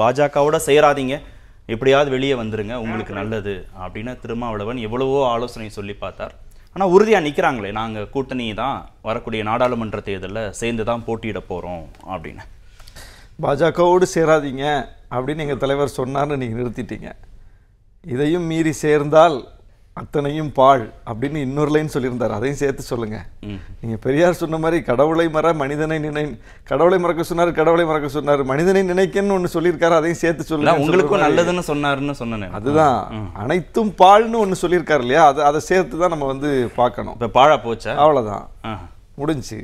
பாஜகவோட சேராதீங்க எப்படியாவது வெளியே வந்துருங்க உங்களுக்கு நல்லது அப்படின்னு திருமாவளவன் எவ்வளவோ ஆலோசனை சொல்லி பார்த்தார் ஆனால் உறுதியாக நிற்கிறாங்களே நாங்கள் கூட்டணி தான் வரக்கூடிய நாடாளுமன்ற தேர்தலில் சேர்ந்து தான் போட்டியிட போகிறோம் அப்படின்னு பாஜகவோடு சேராதீங்க அப்படின்னு எங்கள் தலைவர் சொன்னார்னு நீங்கள் நிறுத்திட்டீங்க இதையும் மீறி சேர்ந்தால் அத்தனையும் பாழ் அப்படின்னு இன்னொரு லைன் சொல்லியிருந்தார் அதையும் சேர்த்து சொல்லுங்க நீங்க பெரியார் சொன்ன மாதிரி கடவுளை மற மனிதனை நினை கடவுளை மறக்க சொன்னார் கடவுளை மறக்க சொன்னார் மனிதனை நினைக்கன்னு ஒன்று சொல்லியிருக்காரு அதையும் சேர்த்து சொல்லுங்க உங்களுக்கும் நல்லதுன்னு சொன்னார்னு சொன்னேன் அதுதான் அனைத்தும் பாழ்னு ஒன்று சொல்லியிருக்காரு இல்லையா அதை அதை சேர்த்து தான் நம்ம வந்து பார்க்கணும் இப்போ பாழா போச்சு அவ்வளோதான் முடிஞ்சு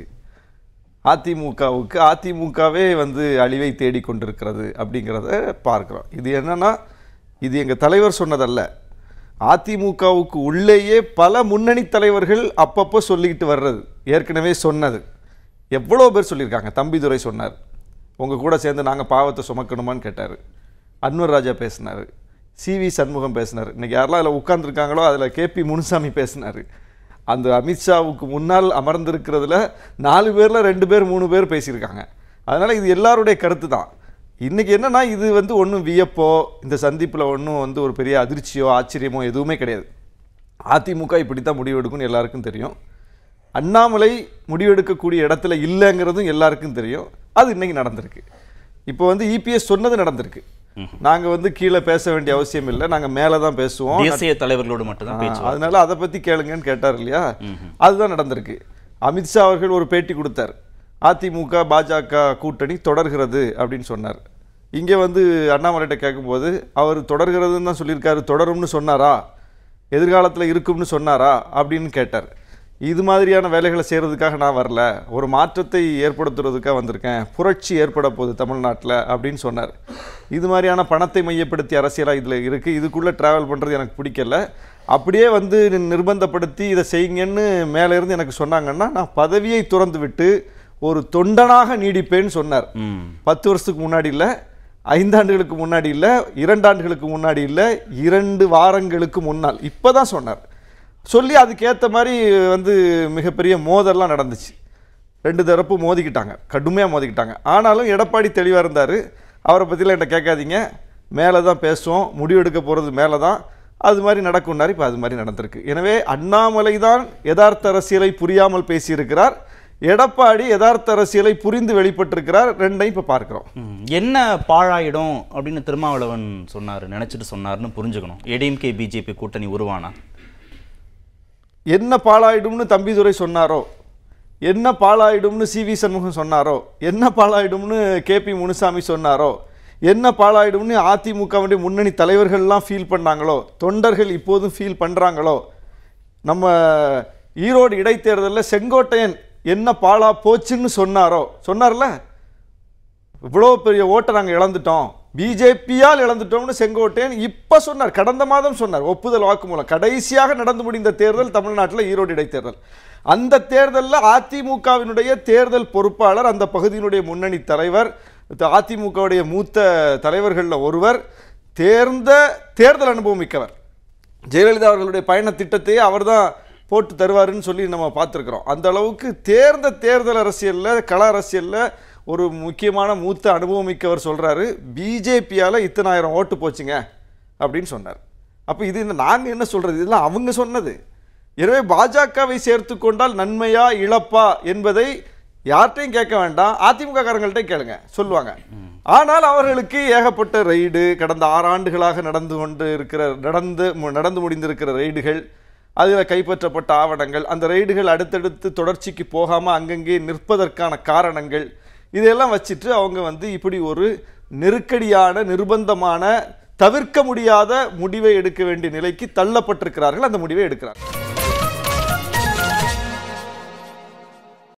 அதிமுகவுக்கு அதிமுகவே வந்து அழிவை தேடிக்கொண்டிருக்கிறது அப்படிங்கிறத பார்க்குறோம் இது என்னன்னா இது எங்கள் தலைவர் சொன்னதல்ல அதிமுகவுக்கு உள்ளேயே பல முன்னணி தலைவர்கள் அப்பப்போ சொல்லிக்கிட்டு வர்றது ஏற்கனவே சொன்னது எவ்வளோ பேர் சொல்லியிருக்காங்க தம்பிதுரை சொன்னார் உங்கள் கூட சேர்ந்து நாங்கள் பாவத்தை சுமக்கணுமான்னு கேட்டார் அன்வர் ராஜா பேசினார் சி வி சண்முகம் பேசினார் இன்றைக்கி யாரெல்லாம் அதில் உட்காந்துருக்காங்களோ அதில் கே பி முனுசாமி பேசினார் அந்த அமித்ஷாவுக்கு முன்னால் அமர்ந்திருக்கிறதுல நாலு பேரில் ரெண்டு பேர் மூணு பேர் பேசியிருக்காங்க அதனால் இது எல்லாருடைய கருத்து தான் இன்றைக்கி என்னென்னா இது வந்து ஒன்றும் வியப்போ இந்த சந்திப்பில் ஒன்றும் வந்து ஒரு பெரிய அதிர்ச்சியோ ஆச்சரியமோ எதுவுமே கிடையாது அதிமுக இப்படி தான் முடிவெடுக்கும்னு எல்லாருக்கும் தெரியும் அண்ணாமலை முடிவெடுக்கக்கூடிய இடத்துல இல்லைங்கிறதும் எல்லாருக்கும் தெரியும் அது இன்றைக்கி நடந்திருக்கு இப்போ வந்து இபிஎஸ் சொன்னது நடந்திருக்கு நாங்கள் வந்து கீழே பேச வேண்டிய அவசியம் இல்லை நாங்கள் மேலே தான் பேசுவோம் தேசிய தலைவர்களோடு மட்டும்தான் அதனால அதை பற்றி கேளுங்கன்னு கேட்டார் இல்லையா அதுதான் நடந்திருக்கு அமித்ஷா அவர்கள் ஒரு பேட்டி கொடுத்தார் அதிமுக பாஜக கூட்டணி தொடர்கிறது அப்படின்னு சொன்னார் இங்கே வந்து அண்ணாமலைகிட்ட கேட்கும்போது அவர் தொடர்கிறதுன்னு தான் சொல்லியிருக்காரு தொடரும்னு சொன்னாரா எதிர்காலத்தில் இருக்கும்னு சொன்னாரா அப்படின்னு கேட்டார் இது மாதிரியான வேலைகளை செய்கிறதுக்காக நான் வரல ஒரு மாற்றத்தை ஏற்படுத்துறதுக்காக வந்திருக்கேன் புரட்சி ஏற்பட போகுது தமிழ்நாட்டில் அப்படின்னு சொன்னார் இது மாதிரியான பணத்தை மையப்படுத்தி அரசியலாக இதில் இருக்குது இதுக்குள்ளே ட்ராவல் பண்ணுறது எனக்கு பிடிக்கல அப்படியே வந்து நிர்பந்தப்படுத்தி இதை செய்யுங்கன்னு மேலேருந்து எனக்கு சொன்னாங்கன்னா நான் பதவியை துறந்து விட்டு ஒரு தொண்டனாக நீடிப்பேன்னு சொன்னார் பத்து வருஷத்துக்கு முன்னாடி இல்லை ஐந்தாண்டுகளுக்கு முன்னாடி இல்லை இரண்டாண்டுகளுக்கு முன்னாடி இல்லை இரண்டு வாரங்களுக்கு முன்னால் இப்போ தான் சொன்னார் சொல்லி அதுக்கேற்ற மாதிரி வந்து மிகப்பெரிய மோதல்லாம் நடந்துச்சு ரெண்டு தரப்பு மோதிக்கிட்டாங்க கடுமையாக மோதிக்கிட்டாங்க ஆனாலும் எடப்பாடி தெளிவாக இருந்தார் அவரை பற்றிலாம் என்கிட்ட கேட்காதீங்க மேலே தான் பேசுவோம் முடிவெடுக்க போகிறது மேலே தான் அது மாதிரி நடக்கும்னாரு இப்போ அது மாதிரி நடந்திருக்கு எனவே அண்ணாமலை தான் யதார்த்த அரசியலை புரியாமல் பேசியிருக்கிறார் எடப்பாடி யதார்த்த அரசியலை புரிந்து வெளிப்பட்டிருக்கிறார் ரெண்டையும் இப்போ பார்க்குறோம் என்ன பாழாயிடும் அப்படின்னு திருமாவளவன் சொன்னார் நினச்சிட்டு சொன்னார்னு புரிஞ்சுக்கணும் எடிஎம்கே பிஜேபி கூட்டணி உருவானா என்ன பாழாயிடும்னு தம்பிதுரை சொன்னாரோ என்ன பாழாயிடும்னு சி வி சண்முகம் சொன்னாரோ என்ன பாழாயிடும்னு கே பி முனுசாமி சொன்னாரோ என்ன பாழாயிடும்னு அதிமுகவுடைய முன்னணி தலைவர்கள்லாம் ஃபீல் பண்ணாங்களோ தொண்டர்கள் இப்போதும் ஃபீல் பண்ணுறாங்களோ நம்ம ஈரோடு இடைத்தேர்தலில் செங்கோட்டையன் என்ன பாழா போச்சுன்னு சொன்னாரோ சொன்னார்ல இவ்வளோ பெரிய ஓட்டை நாங்கள் இழந்துட்டோம் பிஜேபியால் இழந்துட்டோம்னு செங்கோட்டையன் இப்போ சொன்னார் கடந்த மாதம் சொன்னார் ஒப்புதல் வாக்குமூலம் கடைசியாக நடந்து முடிந்த தேர்தல் தமிழ்நாட்டில் ஈரோடு இடைத்தேர்தல் அந்த தேர்தலில் அதிமுகவினுடைய தேர்தல் பொறுப்பாளர் அந்த பகுதியினுடைய முன்னணி தலைவர் அதிமுகவுடைய மூத்த தலைவர்களில் ஒருவர் தேர்ந்த தேர்தல் அனுபவம் மிக்கவர் ஜெயலலிதா அவர்களுடைய பயண திட்டத்தையே அவர்தான் போட்டு தருவாருன்னு சொல்லி நம்ம பார்த்துருக்குறோம் அந்த அளவுக்கு தேர்ந்த தேர்தல் அரசியலில் கள அரசியலில் ஒரு முக்கியமான மூத்த அனுபவம் மிக்கவர் சொல்கிறாரு பிஜேபியால் இத்தனை ஆயிரம் ஓட்டு போச்சுங்க அப்படின்னு சொன்னார் அப்போ இது நாங்கள் என்ன சொல்கிறது இதெல்லாம் அவங்க சொன்னது எனவே பாஜகவை சேர்த்து கொண்டால் நன்மையா இழப்பா என்பதை யார்கிட்டையும் கேட்க வேண்டாம் அதிமுக காரங்கள்ட்டையும் கேளுங்க சொல்லுவாங்க ஆனால் அவர்களுக்கு ஏகப்பட்ட ரெய்டு கடந்த ஆறு ஆண்டுகளாக நடந்து கொண்டு இருக்கிற நடந்து நடந்து முடிந்திருக்கிற ரெய்டுகள் அதில் கைப்பற்றப்பட்ட ஆவணங்கள் அந்த ரெய்டுகள் அடுத்தடுத்து தொடர்ச்சிக்கு போகாமல் அங்கங்கே நிற்பதற்கான காரணங்கள் இதையெல்லாம் வச்சுட்டு அவங்க வந்து இப்படி ஒரு நெருக்கடியான நிர்பந்தமான தவிர்க்க முடியாத முடிவை எடுக்க வேண்டிய நிலைக்கு தள்ளப்பட்டிருக்கிறார்கள் அந்த முடிவை எடுக்கிறார்கள்